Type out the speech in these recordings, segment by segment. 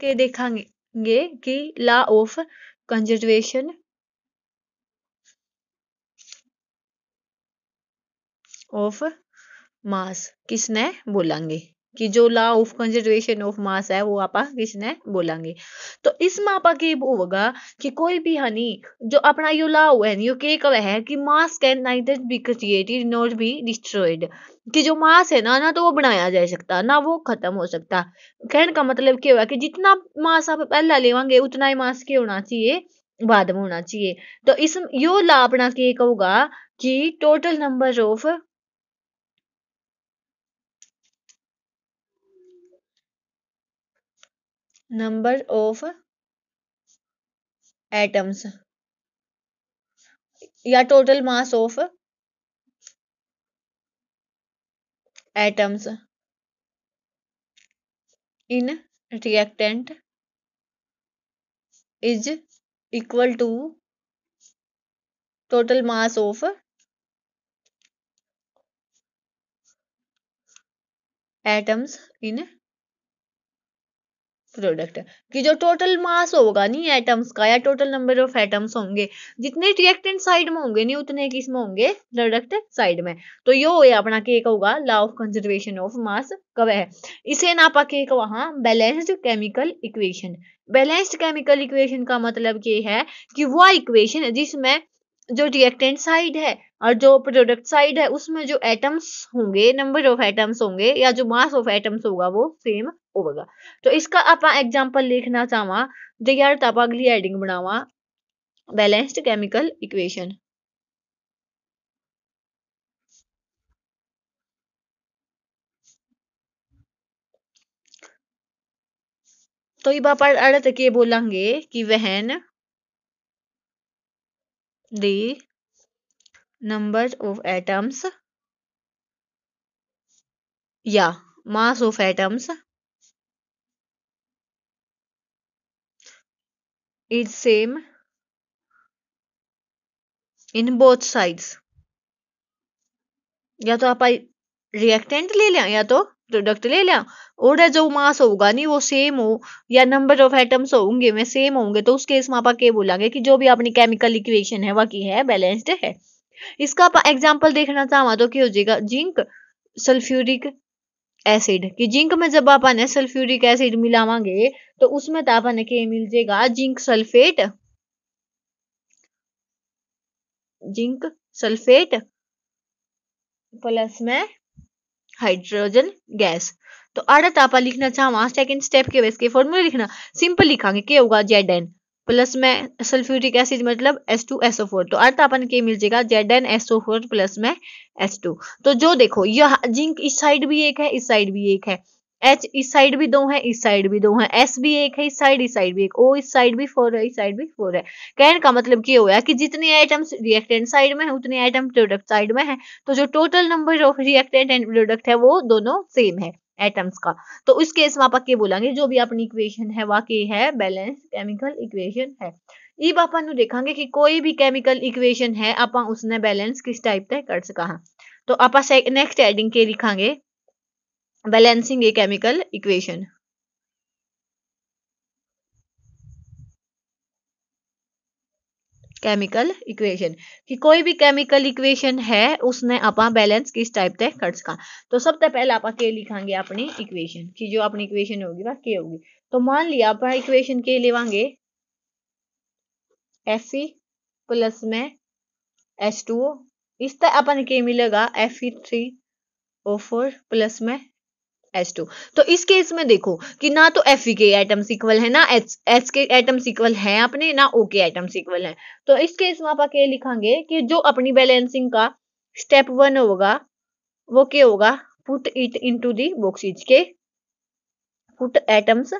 के देखेंगे कि law of conservation of mass किसने बोलेंगे कि जो law of conservation of mass है वो आप किसने बोलेंगे तो इस इसमें आप होगा कि कोई भी हनी जो अपना यो लॉ है यो के कहे है कि mass can neither be created not be destroyed कि जो मास है ना ना तो वो बनाया जा सकता ना वो खत्म हो सकता कहने का मतलब क्या हुआ कि जितना मास आप पहला लेवांगे उतना ही मास क्या होना चाहिए बाद में होना चाहिए तो इस यो ला अपना के कहूगा कि total number of number of atoms या total mass of atoms in reactant is equal to total mass of atoms in product कि जो टोटल मास होगा नहीं एटम्स का या टोटल नंबर ऑफ एटम्स होंगे जितने रिएक्टेंट साइड में होंगे नहीं उतने किस में होंगे प्रोडक्ट साइड में तो यो होया अपना के होगा law of conservation of mass कब है इसे ना पा के वहाँ balanced chemical equation balanced chemical equation का मतलब ये है कि वह इक्वेशन जिसमें जो रिएक्टेंट साइड है और जो प्रोडक्ट साइड है उसमें जो एटम्स होंगे नंबर ऑफ एटम्स होंगे या जो मास ऑफ एटम्स होगा वो सेम होगा तो इसका आप एग्जाम्पल लिखना चाहवा जो यार तब अगली एडिंग बनावा बैलेंस्ड केमिकल इक्वेशन तो ये बाप अड़त के बोलेंगे कि वहन दी नंबर ऑफ एटम्स या mass of atoms is same in both sides या तो आप रिएक्टेंट ले लें या तो प्रोडक्ट ले लें और जो मास होगा नहीं वो सेम हो या नंबर ऑफ एटम्स होंगे में सेम होंगे तो उस केस में आप के बोलेंगे कि जो भी अपनी केमिकल इक्वेशन है वह की है बैलेंस्ड है इसका आप एग्जाम्पल देखना चाहवा तो क्या हो जाएगा जिंक सल्फ्यूरिक एसिड कि जिंक में जब आपने सल्फ्यूरिक एसिड मिलावागे तो उसमें तो आपने के मिल जाएगा zinc sulphate zinc sulphate plus में हाइड्रोजन गैस तो अड़त आप लिखना चाहवा सेकेंड स्टेप के वैसे के फॉर्मूले लिखना सिंपल लिखा क्या होगा जेड एन प्लस में सल्फ्यूरिक एसिड मतलब एस टू एसओ फोर तो अर्थ अपन के मिल जाएगा Z N S O four plus में एस टू तो जो देखो यह जिंक इस साइड भी एक है इस साइड भी एक है एच इस साइड भी दो है इस साइड भी दो है एस भी एक है इस साइड इस साइड भी एक ओ इस साइड भी फोर है इस साइड भी फोर है कहने का मतलब ये हुआ कि जितने आइटम्स रिएक्टेंट साइड में है उतने आइटम प्रोडक्ट साइड में है तो जो total number of reactant and product है वो दोनों सेम है एटम्स का तो उस केस में आप अके बोलेंगे जो भी अपनी इक्वेशन है वह के है बैलेंस केमिकल इक्वेशन है इब आप देखा कि कोई भी केमिकल इक्वेशन है आप उसने बैलेंस किस टाइप का कर सका हाँ तो आप नेक्स्ट एडिंग के लिखा balancing a chemical equation chemical equation कि कोई भी कैमिकल इक्वेशन है उसने ਆਪਾਂ बैलेंस किस टाइप से ਕਰ ਸਕਾਂ तो सबसे पहले आप के लिखा अपनी इक्वेशन की जो अपनी इक्वेशन होगी वह के होगी तो मान लिया आप इक्वेशन के लेवांगे एफ प्लस में एस टू ओ इस तरह अपन के मिलेगा F E three O four plus में एस टू तो इस केस में देखो कि ना तो एफ के एटम इक्वल है ना एच एच के एटम इक्वल है अपने ना ओ के एटम इक्वल है तो इस केस में आप आके लिखेंगे कि जो अपनी बैलेंसिंग का स्टेप वन होगा वो क्या होगा put it into the boxes के पुट एटम्स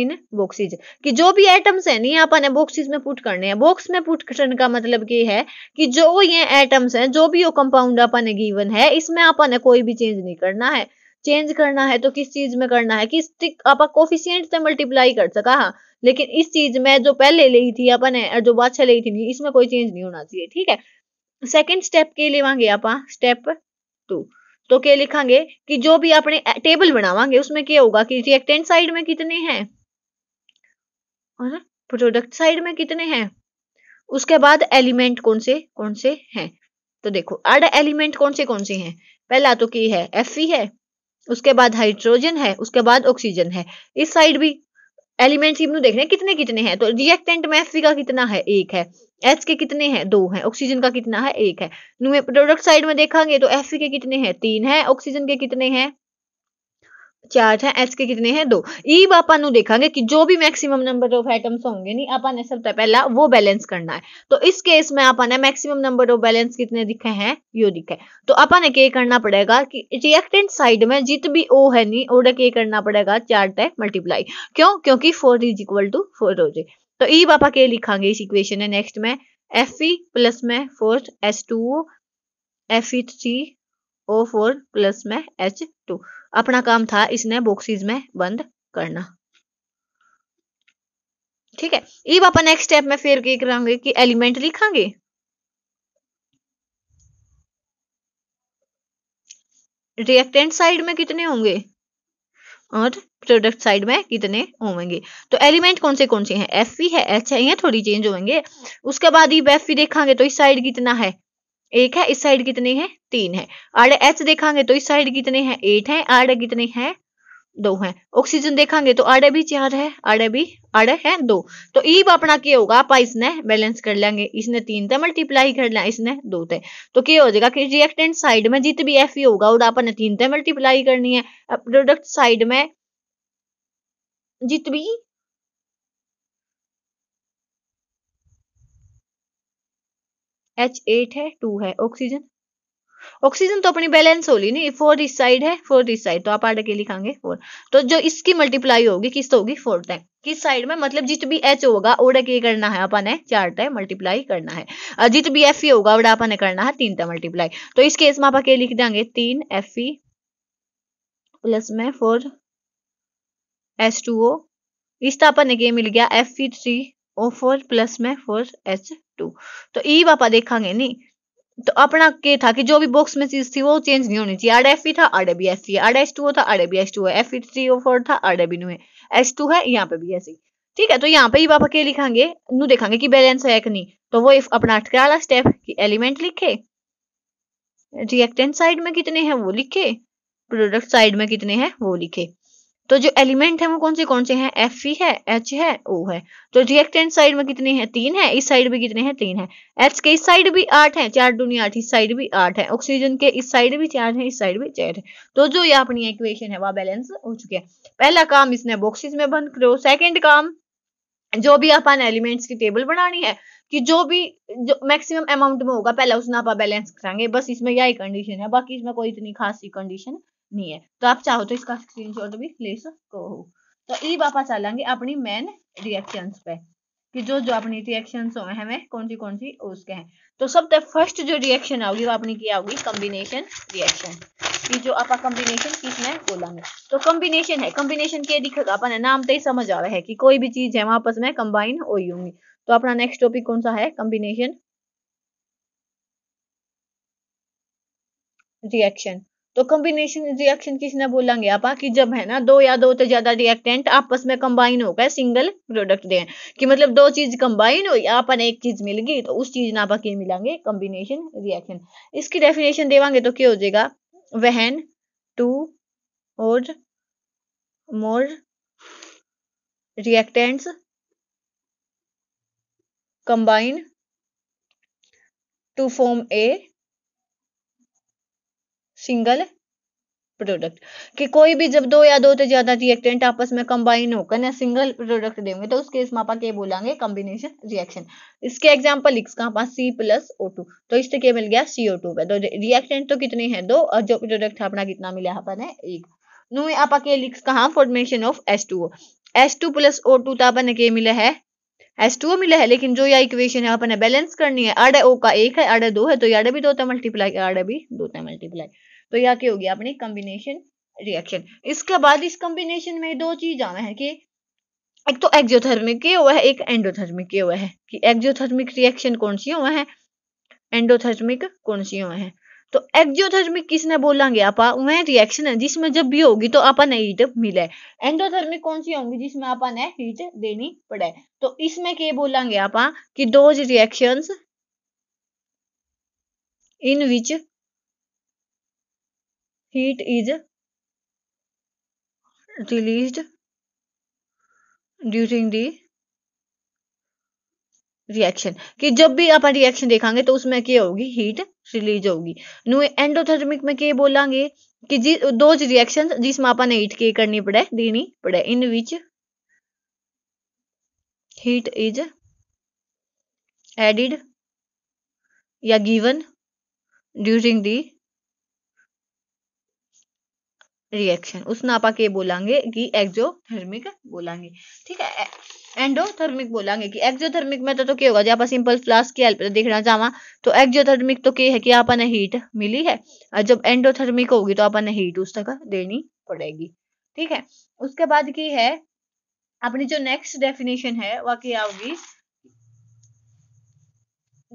इन बॉक्सिज कि जो भी एटम्स है नहीं अपन बॉक्सिज में पुट करने हैं बॉक्स में पुट करने का मतलब ये है कि जो ये एटम्स हैं जो भी वो कंपाउंड अपन गिवन है इसमें अपन कोई भी चेंज नहीं करना है चेंज करना है तो किस चीज में करना है किस आप कोफिशियंट से मल्टीप्लाई कर सका हाँ लेकिन इस चीज में जो पहले ले थी अपन ने जो बादशाह ली थी इसमें कोई चेंज नहीं होना चाहिए ठीक है सेकेंड स्टेप के मांगे आप स्टेप टू तो क्या लिखांगे कि जो भी अपने टेबल बनावांगे उसमें क्या होगा कि रिएक्टेंट साइड में कितने हैं और प्रोडक्ट साइड में कितने हैं उसके बाद एलिमेंट कौन से कौन से हैं तो देखो अड एलिमेंट कौन से कौन से हैं पहला तो की है एफ है उसके बाद हाइड्रोजन है उसके बाद ऑक्सीजन है इस साइड भी एलिमेंट्स की देख रहे हैं कितने कितने हैं तो रिएक्टेंट में एफ का कितना है एक है एच के कितने हैं दो हैं ऑक्सीजन का कितना है एक है प्रोडक्ट साइड में देखेंगे तो एफ के कितने हैं तीन है ऑक्सीजन के कितने हैं चार है एस के कितने हैं दो ਈਵ आप देखा कि जो भी मैक्सिमम नंबर ऑफ आइटम्स होंगे ਨਹੀਂ ਆਪਾਂ ਨੇ ਸਭ ਤੋਂ वो बैलेंस करना है तो इस केस में अपन ने मैक्सिमम नंबर ऑफ बैलेंस कितने दिखे हैं यो दिखे तो अपन ने क्या करना पड़ेगा कि रिएक्टेंट साइड में जित भी ओ है नी और के करना पड़ेगा चार तय मल्टीप्लाई क्यों क्योंकि four is equal to four हो जाए तो ईव आप के लिखांगे इस इक्वेशन है नेक्स्ट में एफ ई प्लस में four S two F E three O four plus में एच टू अपना काम था इसने बॉक्सिस में बंद करना ठीक है अब अपन नेक्स्ट स्टेप में फिर क्या करेंगे कि एलिमेंट लिखांगे रिएक्टेंट साइड में कितने होंगे और प्रोडक्ट साइड में कितने होंगे तो एलिमेंट कौन से कौन से हैं एफ है एच है ये थोड़ी चेंज होंगे उसके बाद ईब एफ देखा तो इस साइड कितना है एक है इस साइड कितने हैं तीन है आड़े एच देखेंगे तो इस साइड कितने हैं एट है आड़े कितने हैं दो है ऑक्सीजन देखेंगे तो आड़े भी चार है आड़े भी आड़े है दो तो ईब e अपना क्या होगा आप इसने बैलेंस कर लेंगे इसने तीन थे मल्टीप्लाई कर लिया इसने दो थे तो क्या हो जाएगा कि रिएक्टेंट साइड में जित भी एफ e होगा और आपने तीन थे मल्टीप्लाई करनी है प्रोडक्ट साइड में जित भी एच एट है टू है ऑक्सीजन ऑक्सीजन तो अपनी बैलेंस होली नहीं फोर इस साइड है फोर इस साइड तो आप आठ के लिखांगे फोर तो जो इसकी मल्टीप्लाई होगी किस तो होगी फोर टाइम किस साइड में मतलब जित भी एच होगा ओडा के करना है अपन ने चार टाइम मल्टीप्लाई करना है जित भी एफ ई e होगा ओडा अपन ने करना है तीन टाइम मल्टीप्लाई तो इस केस में आप के लिख देंगे तीन एफ ई प्लस में फोर एच टू ओ इस तो अपन ने मिल गया F E three O four plus में फोर एच टू तो ई आप देखा नहीं तो अपना के था कि जो भी बॉक्स में चीज थी वो चेंज नहीं होनी चाहिए आर एफ ई था R B F R S two था आर बी एस टू है एफ थ्री ओ फोर था आर बी नू है एस टू है यहाँ पे भी सी e। ठीक है तो यहाँ पे ही आप के लिखांगे नू देखांगे कि बैलेंस है कि नहीं तो वो इफ अपना अटकाला स्टेप कि एलिमेंट लिखे रिएक्टेंट साइड में कितने हैं वो लिखे प्रोडक्ट साइड में कितने हैं वो लिखे तो जो एलिमेंट है वो कौन से कौन से हैं एफ ई e है एच है ओ है तो रिएक्टेंट साइड में कितने हैं तीन है इस साइड भी कितने हैं तीन है एच के इस साइड भी आठ है चार दूनिया आठ इस साइड भी आठ है ऑक्सीजन के इस साइड भी चार है इस साइड भी चार है तो जो ये अपनी इक्वेशन है वह बैलेंस हो चुके हैं पहला काम इसने बॉक्सिस में बंद करो सेकेंड काम जो भी अपन एलिमेंट्स की टेबल बनानी है कि जो भी जो मैक्सिमम अमाउंट में होगा पहले उसने आप बैलेंस कराएंगे बस इसमें यही कंडीशन है बाकी इसमें कोई इतनी खास कंडीशन नहीं है तो आप चाहो तो इसका स्क्रीनशॉट भी ले सको हो तो ये आप चलेंगे अपनी मेन रिएक्शन पे कि जो जो अपनी रिएक्शन हमें कौन सी कौन सी उसके हैं तो सबसे फर्स्ट जो रिएक्शन आओगी वो अपनी क्या होगी कॉम्बिनेशन रिएक्शन कि जो आप कॉम्बिनेशन में बोलेंगे तो कॉम्बिनेशन है कॉम्बिनेशन के दिखेगा अपने नाम तो ही समझ आ रहा है कि कोई भी चीज है आपस में कंबाइन हो होंगी तो अपना नेक्स्ट टॉपिक कौन सा है कॉम्बिनेशन रिएक्शन तो कॉम्बिनेशन रिएक्शन किसने बोलेंगे आप कि जब है ना दो या दो से तो ज्यादा रिएक्टेंट आपस में कंबाइन होकर सिंगल प्रोडक्ट दें कि मतलब दो चीज कंबाइन हो या अपन एक चीज मिल गई तो उस चीज ने आप मिलेंगे कॉम्बिनेशन रिएक्शन इसकी डेफिनेशन देवांगे तो क्या हो जाएगा वहन टू और more reactants combine to form a single product कि कोई भी जब दो या दो से ज्यादा रिएक्टेंट आपस में कंबाइन होकर ना सिंगल प्रोडक्ट देंगे तो उसके केस आप बोलेंगे कॉम्बिनेशन रिएक्शन इसके एग्जांपल लिख पास सी प्लस ओ टू तो इससे क्या मिल गया सी टू पे तो रिएक्टेंट तो कितने हैं दो और जो प्रोडक्ट अपना कितना मिला यहाँ पर है एक नु आप लिख कहा formation of S two O S two plus O two तो अपन के मिला है एस टू मिला है लेकिन जो यह इक्वेशन है अपन बैलेंस करनी है आड़े ओ का एक है आड़े दो है तो आड़े भी दो था मल्टीप्लाई आड़े भी दो मल्टीप्लाई तो तो यह क्या हो गया अपनी कॉम्बिनेशन रिएक्शन इसके बाद इस कॉम्बिनेशन में दो चीज आना है कि एक तो एक्जोथर्मिक के हुआ है एक एंडोथर्मिक के हुआ है कि एक्जोथर्मिक रिएक्शन कौन सी हुआ है एंडोथर्मिक कौन सी हुआ है तो एक्जोथर्मिक किसने बोलेंगे आप वह रिएक्शन है जिसमें जब भी होगी तो आपने हीट मिले एंडोथर्मिक कौन सी होंगी जिसमें आपने हीट देनी पड़े तो इसमें क्या बोलेंगे आप कि दो reactions in which heat is released during the reaction कि जब भी आप रिएक्शन देखेंगे तो उसमें क्या होगी हीट रिलीज होगी नु एंडोथर्मिक में क्या बोलेंगे कि जी दो रिएक्शन जिसमें आपने हीट के करनी पड़े देनी पड़े in which heat is added या गिवन ड्यूरिंग दी रिएक्शन उस नापा के बोलांगे कि एक्जोथर्मिक बोलांगे ठीक है एंडोथर्मिक बोलांगे कि एक्जोथर्मिक में तो, तो क्या होगा जब आप सिंपल फ्लास्क की हेल्प देखना चाहवा तो एक्जोथर्मिक तो क्या है कि आपने हीट मिली है और जब एंडोथर्मिक होगी तो आपने हीट उस तक देनी पड़ेगी ठीक है उसके बाद की है अपनी जो नेक्स्ट डेफिनेशन है वह क्या होगी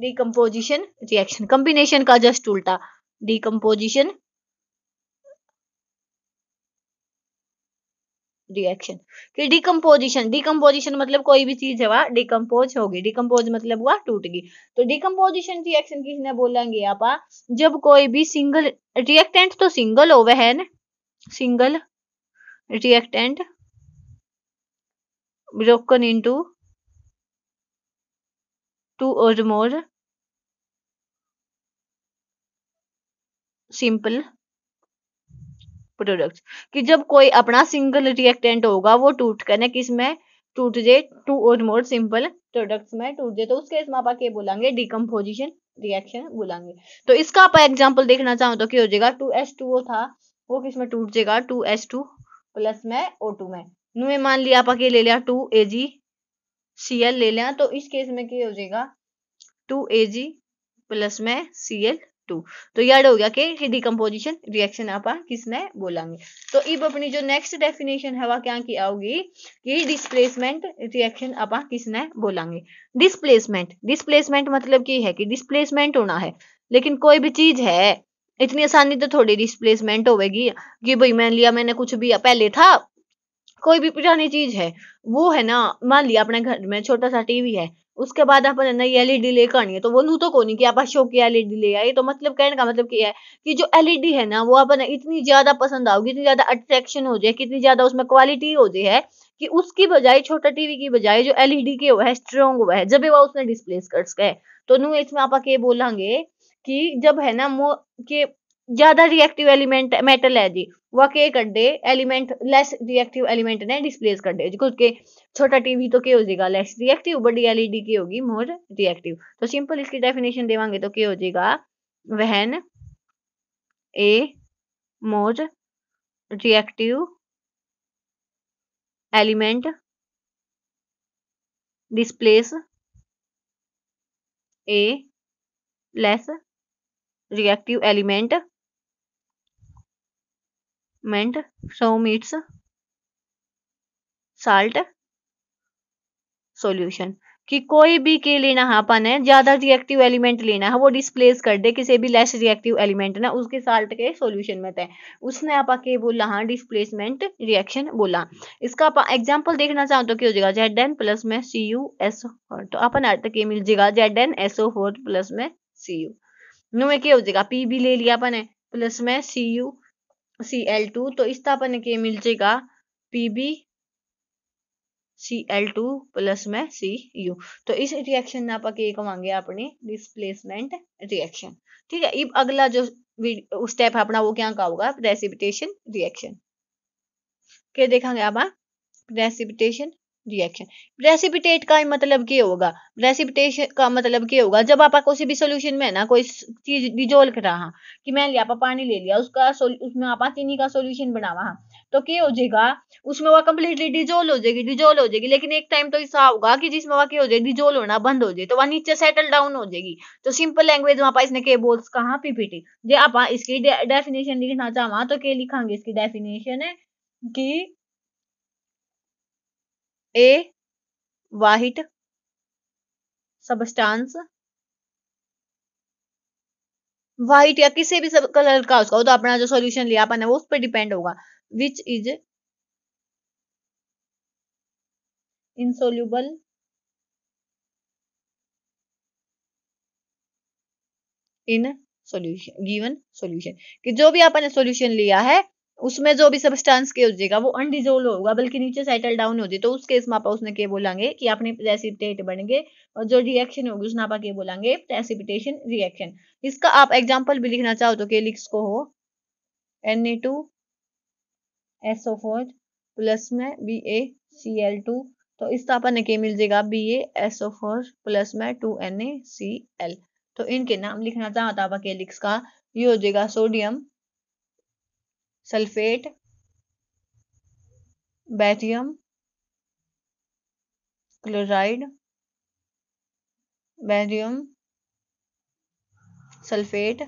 डिकम्पोजिशन रिएक्शन कंबिनेशन का जस्ट उल्टा डिकम्पोजिशन रिएक्शन कि डिकम्पोजिशन डिकम्पोजिशन मतलब कोई भी चीज है वह डिकम्पोज होगी डिकम्पोज मतलब हुआ टूटगी तो डिकम्पोजिशन रिएक्शन किसने बोलेंगे आप जब कोई भी सिंगल रिएक्टेंट तो सिंगल हो वह है ना single reactant broken into two और मोर सिंपल प्रोडक्ट कि जब कोई अपना सिंगल रिएक्टेंट होगा वो टूट कर ना में टूट जाए टू और मोर सिंपल प्रोडक्ट्स में टूट जाए तो उसके इसमें आप क्या बोलेंगे डिकम्पोजिशन रिएक्शन बोलेंगे तो इसका आप एग्जाम्पल देखना चाहो तो क्या हो जाएगा टू एस टू ओ था वो किस में टूट जाएगा टू एस टू प्लस में ओ टू में नुए मान लिया आप ले लिया to A ji C L ले लिया तो इस केस में क्या हो जाएगा टू ए जी प्लस में सी एल टू तो याद हो गया कि डिकम्पोजिशन रिएक्शन आप किसने बोलेंगे तो इब अपनी जो नेक्स्ट डेफिनेशन है वह क्या की आओगी कि डिस्प्लेसमेंट रिएक्शन आप किसने बोलेंगे डिस्प्लेसमेंट डिस्प्लेसमेंट मतलब की है कि डिस्प्लेसमेंट होना है लेकिन कोई भी चीज है इतनी आसानी तो थोड़ी डिस्प्लेसमेंट होगी कि भाई मैंने लिया मैंने कुछ भी पहले था कोई भी पुरानी चीज है वो है ना मान लिया अपने घर में छोटा सा टीवी है उसके बाद आप ना ये एलईडी e ले करनी है तो वो नू तो कोनी कि आप शो की एलईडी e ले आई तो मतलब कहने का मतलब क्या है कि जो एलईडी e है ना वो आप इतनी ज्यादा पसंद आओगी इतनी ज्यादा अट्रैक्शन हो जाए कितनी ज्यादा उसमें क्वालिटी हो जाए है कि उसकी बजाय छोटा टीवी की बजाय जो एलईडी के हुआ है स्ट्रॉन्ग हुआ है जब वह उसने डिस्प्लेस कर सके तो नू इसमें आप बोलेंगे कि जब है ना मो के ज्यादा रिएक्टिव एलिमेंट मेटल है जी वह के करते एलिमेंट लैस रिएक्टिव एलिमेंट ने डिस्प्लेस कर दे जी के छोटा टीवी तो के हो जाएगा लैस रिएक्टिव बड़ी एलईडी की होगी मोर रिएक्टिव तो सिंपल इसकी डेफिनेशन देवांगे तो के हो जाएगा when a more reactive element displace a less reactive element meant सो मीट्स साल्ट सॉल्यूशन कि कोई भी के लेना है अपन है ज्यादा रिएक्टिव एलिमेंट लेना है वो डिस्प्लेस कर दे किसी भी लेस रिएक्टिव एलिमेंट ना उसके साल्ट के सॉल्यूशन में थे उसने आप के बोला हाँ डिस्प्लेसमेंट रिएक्शन बोला इसका आप एग्जांपल देखना चाहो तो क्या हो जाएगा जेड एन प्लस में सी यू एस फोर तो अपन अर्थ के मिल जाएगा Z N S O four plus में सी यू नो में क्या हो जाएगा पी भी ले लिया अपन है प्लस में C U C L two तो स्थापन के मिल जाएगा P B C L two plus में सी यू तो इस रिएक्शन ने आप कहे अपने डिस्प्लेसमेंट रिएक्शन ठीक है इब अगला जो स्टेप अपना वो क्या का होगा प्रेसिपिटेशन रिएक्शन के देखा आप प्रेसिपिटेशन रिएक्शन प्रेसिपिटेट का मतलब क्या होगा प्रेसिपिटेशन का मतलब क्या होगा जब आप किसी भी सोल्यूशन में ना कोई चीज डिजोल्व कर रहा कि मैं लिया पानी ले लिया उसका उसमें आप चीनी का सोल्यूशन बनावा हाँ तो क्या हो जाएगा उसमें वह कंप्लीटली डिजोल्व हो जाएगी डिजोल्व हो जाएगी लेकिन एक टाइम तो ऐसा होगा कि जिसमें वह क्या हो जाए डिजोल्व होना बंद हो जाए तो वह नीचे सेटल डाउन हो जाएगी तो सिंपल लैंग्वेज वहां पर इसने के बोल कहा पीपीटी जे आप इसकी डेफिनेशन लिखना चाहवा तो क्या लिखांगे इसकी डेफिनेशन है कि a white substance व्हाइट या किसी भी सब कलर का उसका तो अपना जो सॉल्यूशन लिया अपन है वो उस पर डिपेंड होगा which is insoluble in solution given solution कि जो भी आपने सोल्यूशन लिया है उसमें जो भी सब्सटेंस के होगा वो अनडिजोल्व होगा बल्कि नीचे सेटल डाउन हो जाए तो उस केस में आपा उसने के बोलेंगे कि आपने प्रेसिपिटेट बन गए और जो रिएक्शन होगी उसने आपा के बोलेंगे प्रेसिपिटेशन रिएक्शन इसका आप एग्जांपल भी लिखना चाहो तो के लिख को हो N A two S O four plus में B A C L two तो इसका आपा ने के मिल जाएगा B A S O four plus में two N A C L तो इनके नाम लिखना चाहता तो आपा आप के लिख का ये हो जाएगा sodium sulphate barium chloride barium sulphate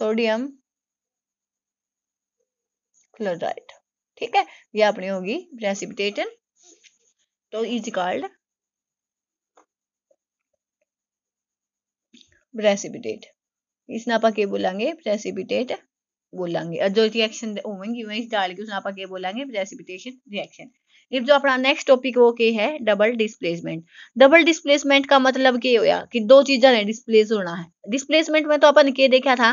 sodium chloride ठीक है ये अपनी होगी प्रेसिपिटेटन तो इज कॉल्ड प्रेसिपिटेट इसने आप बोलेंगे प्रेसिपिटेट बोलेंगे जो रिएक्शन ओविंग यूएस डाल के उसमें आप आगे बोलेंगे प्रेसिपिटेशन रिएक्शन इफ जो अपना नेक्स्ट टॉपिक वो के है डबल डिस्प्लेसमेंट डबल डिस्प्लेसमेंट का मतलब के होया कि दो चीजें ने डिस्प्लेस होना है डिस्प्लेसमेंट में तो अपन के देखा था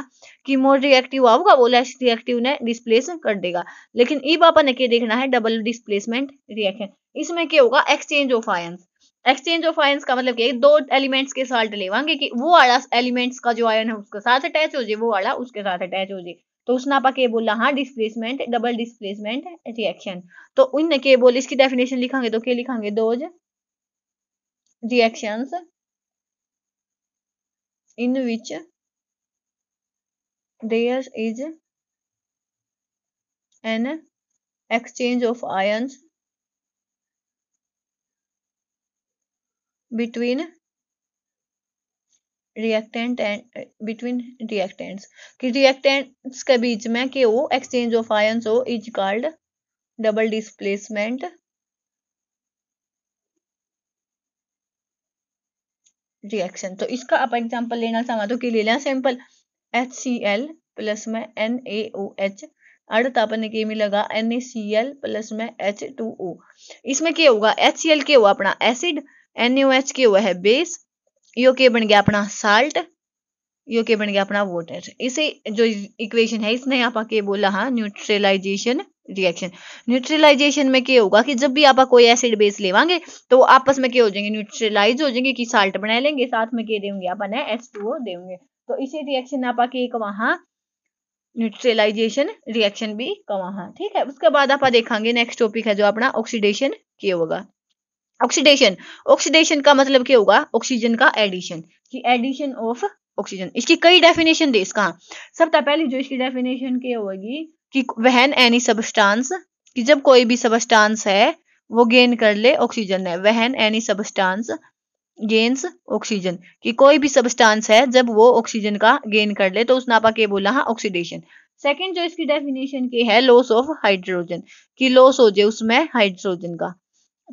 कि मोर रिएक्टिव आऊगा वो लेस रिएक्टिव ने डिस्प्लेस कर देगा लेकिन इब अपन के देखना है डबल डिस्प्लेसमेंट रिएक्शन इसमें क्या होगा exchange of ions exchange of ions का मतलब क्या दो एलिमेंट्स के साथ लेवांगे कि वो वाला एलिमेंट्स का जो आयन है उसके साथ अटैच हो जाए वो वाला उसके साथ अटैच हो जाए तो उसने आप के बोला हाँ डिस्प्लेसमेंट डबल डिस्प्लेसमेंट रिएक्शन तो उन के बोल इसकी डेफिनेशन लिखांगे तो क्या लिखांगे those reactions in which there is an exchange of ions between reactant and between reactants कि रिएक्टेंट्स के बीच में के वो एक्सचेंज ऑफ आयंस हो is called double displacement reaction तो इसका आप एग्जांपल लेना चाहवा तो कि ले लें simple H C L plus में एन ए ओ एच अर्थ आपने के में लगा N A C L plus में एच टू ओ इसमें क्या होगा एच सी एल क्या हुआ अपना acid N A O H क्या हुआ है बेस यो के बन गया अपना साल्ट यो के बन गया अपना वाटर इसे जो इक्वेशन है इसने आप आके बोला हाँ न्यूट्रलाइजेशन रिएक्शन न्यूट्रलाइजेशन में क्या होगा कि जब भी आप कोई एसिड बेस लेवांगे तो आपस में क्या हो जाएंगे न्यूट्रलाइज हो जाएंगे कि साल्ट बना लेंगे साथ में क्या देंगे अपन एस टू देंगे तो इसे रिएक्शन आप आके एक वहां न्यूट्रलाइजेशन रिएक्शन भी कहा ठीक है उसके बाद आप देखेंगे नेक्स्ट टॉपिक है जो अपना ऑक्सीडेशन क्या होगा ऑक्सीडेशन ऑक्सीडेशन का मतलब क्या होगा ऑक्सीजन का एडिशन कि एडिशन ऑफ ऑक्सीजन इसकी कई डेफिनेशन दे इसका सबसे पहले जो इसकी डेफिनेशन क्या होगी कि वहन एनी सबस्टांस कि जब कोई भी सबस्टांस है वो गेन कर ले ऑक्सीजन है वहन एनी सबस्टांस गेन्स ऑक्सीजन कि कोई भी सबस्टांस है जब वो ऑक्सीजन का गेन कर ले तो उसने आपा के बोला हाँ ऑक्सीडेशन सेकेंड जो इसकी डेफिनेशन की है लॉस ऑफ हाइड्रोजन कि लॉस हो जाए उसमें हाइड्रोजन का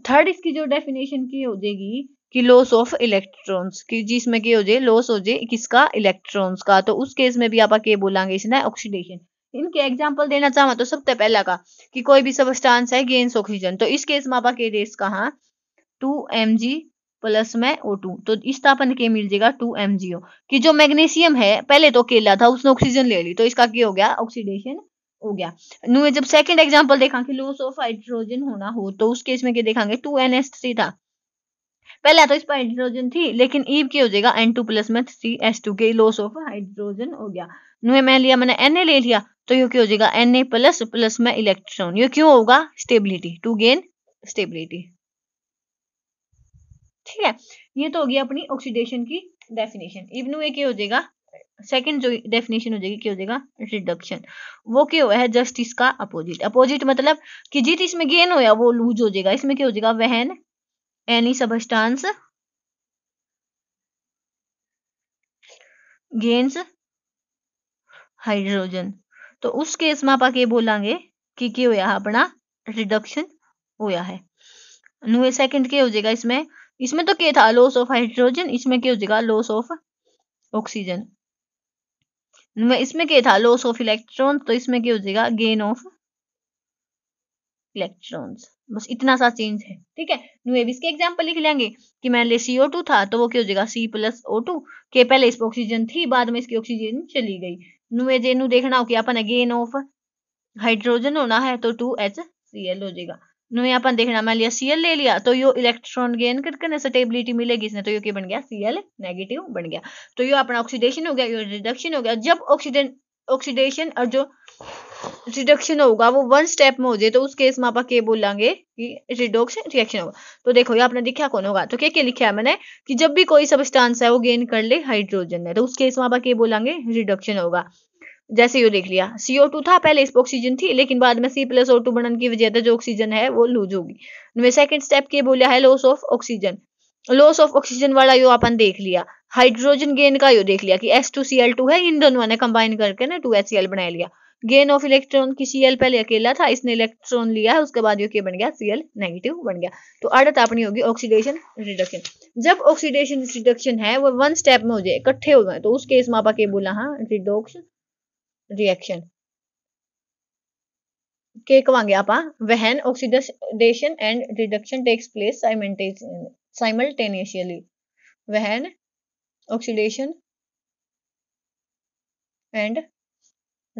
थर्ड इसकी जो डेफिनेशन की हो जाएगी कि लॉस ऑफ इलेक्ट्रॉन्स कि जिसमें क्या हो जाए लॉस हो जाए किसका इलेक्ट्रॉन्स का तो उस केस में भी आप बोलेंगे इसने ऑक्सीडेशन इनके एग्जाम्पल देना चाहवा तो सबसे पहला का कि कोई भी सबस्टांस है गेंस ऑक्सीजन तो इस केस में आप के रेस कहा हाँ टू एम जी प्लस में ओ टू तो इस तापन के मिल जाएगा टू एम जी ओ कि जो मैग्नेशियम है पहले तो केला था उसने ऑक्सीजन ले ली तो इसका क्या हो गया ऑक्सीडेशन हो गया नू जब सेकंड एग्जांपल देखा कि लॉस ऑफ हाइड्रोजन होना हो तो उस केस में क्या देखांगे टू एन एस थ्री था पहला तो इस पर हाइड्रोजन थी लेकिन ईव क्या हो जाएगा एन टू प्लस में थ्री एस टू के लॉस ऑफ हाइड्रोजन हो गया नुए मैं लिया मैंने एन ले लिया तो ये क्या हो जाएगा एन ए प्लस प्लस में इलेक्ट्रॉन ये क्यों होगा स्टेबिलिटी टू गेन स्टेबिलिटी ठीक है ये तो होगी अपनी ऑक्सीडेशन की डेफिनेशन इवनू ये क्या हो जाएगा सेकेंड जो डेफिनेशन हो जाएगी क्या हो जाएगा रिडक्शन वो क्या हुआ है जस्टिस का अपोजिट अपोजिट मतलब कि जित इसमें गेन होया वो लूज हो जाएगा इसमें क्या हो जाएगा वहन एनी सबस्टांस गेन्स हाइड्रोजन तो उस केस में आप के बोलेंगे कि क्या होया अपना रिडक्शन होया है नुए सेकंड क्या हो जाएगा इसमें इसमें तो क्या था लॉस ऑफ हाइड्रोजन इसमें क्या हो जाएगा लॉस ऑफ ऑक्सीजन इसमें क्या था लॉस ऑफ इलेक्ट्रॉन तो इसमें क्या हो जाएगा गेन ऑफ इलेक्ट्रॉन्स बस इतना सा चेंज है ठीक है न्यूएविस के एग्जाम्पल लिख लेंगे कि मैंने ले सी था तो वो क्या हो जाएगा सी प्लस ओ टू के पहले इसमें ऑक्सीजन थी बाद में इसकी ऑक्सीजन चली गई नुए जेनू देखना हो कि अपन गेन ऑफ हाइड्रोजन होना है तो टू एच सी एल हो जाएगा अपन देखना मान लिया सीएल ले लिया तो यो इलेक्ट्रॉन गेन करके स्टेबिलिटी मिलेगी इसने तो यो क्या बन गया सीएल नेगेटिव बन गया तो यो अपना ऑक्सीडेशन हो गया यो रिडक्शन हो गया जब ऑक्सीडेंट ऑक्सीडेशन और जो रिडक्शन होगा वो वन स्टेप में हो जाए तो उस केस में आप के बोलेंगे कि रिडोक्स रिएक्शन होगा तो देखो ये आपने दिखा कौन होगा तो क्या क्या लिखा है मैंने कि जब भी कोई सब्सटेंस है वो गेन कर ले हाइड्रोजन है तो उस केस में आप के बोलेंगे रिडक्शन होगा जैसे यू लिख लिया सीओ टू था पहले इस ऑक्सीजन थी लेकिन बाद में सी प्लस ओ टू बनने की वजह से जो ऑक्सीजन है वो लूज होगी सेकंड स्टेप के बोलिया है loss of oxygen loss of oxygen वाला यो अपन देख लिया हाइड्रोजन गेन का यो देख लिया कि S two C L two है इन दोनों ने कंबाइन करके ना टू एच सी एल बना लिया गेन ऑफ इलेक्ट्रॉन की सी एल पहले अकेला था इसने इलेक्ट्रॉन लिया है उसके बाद यू के बन गया सी एल नेगेटिव बन गया तो अड़त अपनी होगी ऑक्सीडेशन रिडक्शन जब ऑक्सीडेशन रिडक्शन है वो वन स्टेप में हो जाए इकट्ठे हो गए तो उस केस में आपके के बोला हाँ रिडोक्शन रिएक्शन के कहे आप हाँ? When oxidation and reduction takes place simultaneously when oxidation and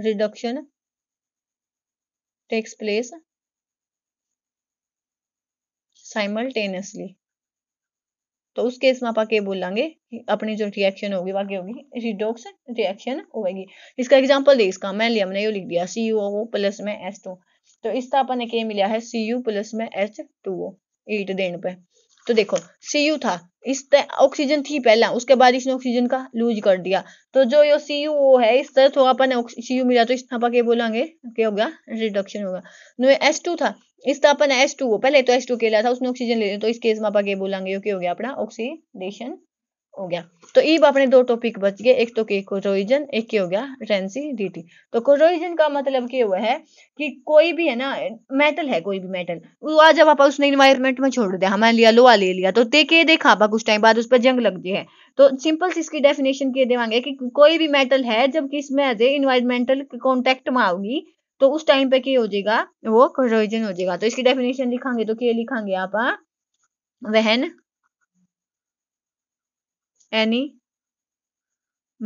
reduction takes place simultaneously तो उस केस में आप बोलेंगे अपनी जो रिएक्शन होगी वाकई होगी रिडोक्स रिएक्शन होगी इसका एग्जाम्पल दे इसका मैं लिया हमने यू लिख दिया सी यू प्लस में एस टू तो इसका अपन ने के मिला है सी यू प्लस में एच टू ओ ईट देने पर तो देखो सी यू था इस ऑक्सीजन थी पहला उसके बाद इसने ऑक्सीजन का लूज कर दिया तो जो ये सी यू वो है इस तरह थोड़ा तो अपन सी यू मिला तो इस तरह के बोलेंगे क्या होगा रिडक्शन होगा एस टू था इस तरह अपन एस टू वो पहले तो एस टू के लिया था उसने ऑक्सीजन ले लिया तो इस केस में आप आगे बोलेंगे क्या हो गया अपना ऑक्सीडेशन हो गया तो ईब अपने दो टॉपिक बच गए एक तो के कोरोजन एक के हो गया रेंसी डीटी तो कोरोजन का मतलब क्या हुआ है कि कोई भी है ना मेटल है कोई भी मेटल वो जब आप उसने इन्वायरमेंट में छोड़ दिया हमने लिया लोहा ले लिया तो ते के देखा आप कुछ टाइम बाद उस पर जंग लग गई है तो सिंपल सी इसकी डेफिनेशन के देवांगे कि कोई भी मेटल है जब किस में आज इन्वायरमेंटल कॉन्टेक्ट में आओगी तो उस टाइम पे क्या हो जाएगा वो कोरोजन हो जाएगा तो इसकी डेफिनेशन लिखांगे तो क्या लिखांगे आप हाँ? When any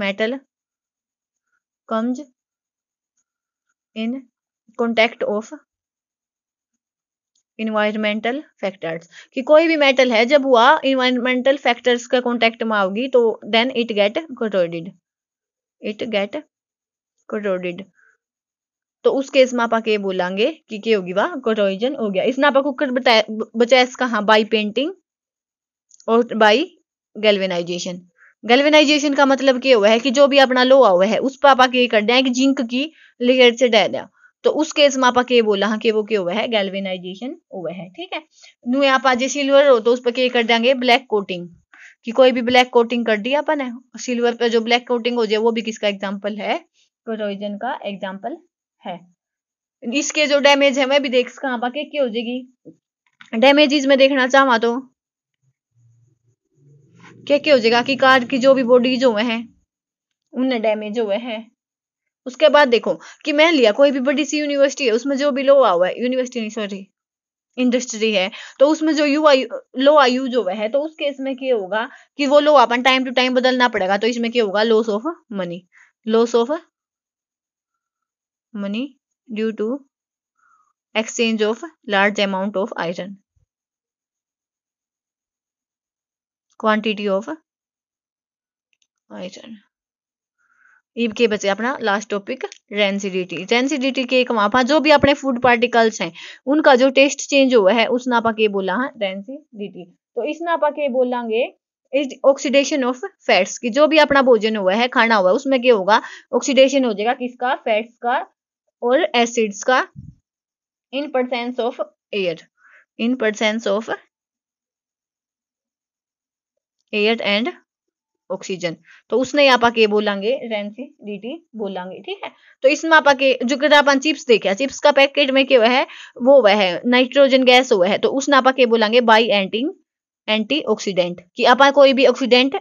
metal comes in contact of environmental factors कि कोई भी मेटल है जब हुआ इन्वायरमेंटल फैक्टर्स का कॉन्टेक्ट में आओगी तो then it get corroded it get corroded तो उस केस में आप बोलेंगे कि क्या होगी वाह कोरोजन हो गया इसने आप कुकर बचा इसका हाँ बाई पेंटिंग और बाई गैल्वेनाइजेशन गैल्वेनाइजेशन का मतलब क्या हुआ है कि जो भी अपना लोहा हुआ है उस पापा के कर दिया कि जिंक की लेयर से डह दिया तो उस केस में आपा के बोला हाँ के वो क्या हुआ है गैल्वेनाइजेशन हुआ है ठीक है नु आप आज सिल्वर हो तो उस पर क्या कर देंगे ब्लैक कोटिंग कि कोई भी ब्लैक कोटिंग कर दी अपन है सिल्वर पर जो ब्लैक कोटिंग हो जाए वो भी किसका एग्जाम्पल है करोइजन का एग्जाम्पल है इसके जो डैमेज है मैं भी देख सका आप के हो जाएगी डैमेज में देखना चाहवा तो क्या क्या हो जाएगा कि कार की जो भी बॉडीज हुए हैं उनने डैमेज हुए हैं उसके बाद देखो कि मैं लिया कोई भी बड़ी सी यूनिवर्सिटी है उसमें जो भी लो हुआ है यूनिवर्सिटी नहीं सॉरी इंडस्ट्री है तो उसमें जो लो आयु जो हुआ है तो उस केस में क्या होगा कि वो लो अपन टाइम टू टाइम बदलना पड़ेगा तो इसमें क्या होगा loss of money loss of money due to exchange of large amount of iron quantity of iron के बचे अपना लास्ट टॉपिक रेंसिडिटी रेंसिडिटी के एक मापा जो भी अपने फूड पार्टिकल्स हैं उनका जो टेस्ट चेंज हुआ है उस नापा के बोला है हाँ, रेंसिडिटी तो इस नापा के बोलेंगे ऑक्सीडेशन ऑफ फैट्स की जो भी अपना भोजन हुआ है खाना हुआ है उसमें क्या होगा ऑक्सीडेशन हो जाएगा किसका फैट्स का और एसिड्स का in presence of air in presence of air and oxygen तो उसने आप के बोलांगे रेंसी डीटी बोलांगे ठीक है तो इसमें आप के जो कि अपन चिप्स देखे चिप्स का पैकेट में क्या है वो वह है नाइट्रोजन गैस हुआ है तो उसने आप के बोलांगे बाई एंटिंग एंटी ऑक्सीडेंट कि आप कोई भी ऑक्सीडेंट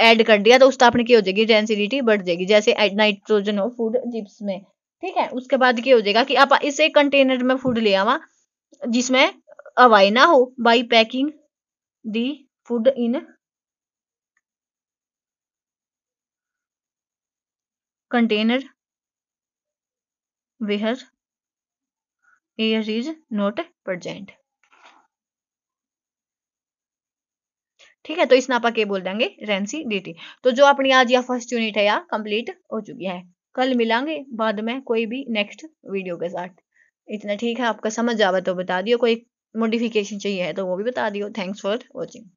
ऐड कर दिया तो उसका अपने क्या हो जाएगी डेंसिडिटी बढ़ जाएगी जैसे नाइट्रोजन हो फूड चिप्स में ठीक है उसके बाद क्या हो जाएगा कि आप इसे कंटेनर में फूड ले आवा जिसमें अवाई ना हो by packing the food in container where air is not present ठीक है तो इस नापा के बोल देंगे रेंसी डीटी तो जो अपनी आज या फर्स्ट यूनिट है या कंप्लीट हो चुकी है कल मिलांगे बाद में कोई भी नेक्स्ट वीडियो के साथ इतना ठीक है आपका समझ आवा तो बता दियो कोई मॉडिफिकेशन चाहिए है तो वो भी बता दियो थैंक्स फॉर वॉचिंग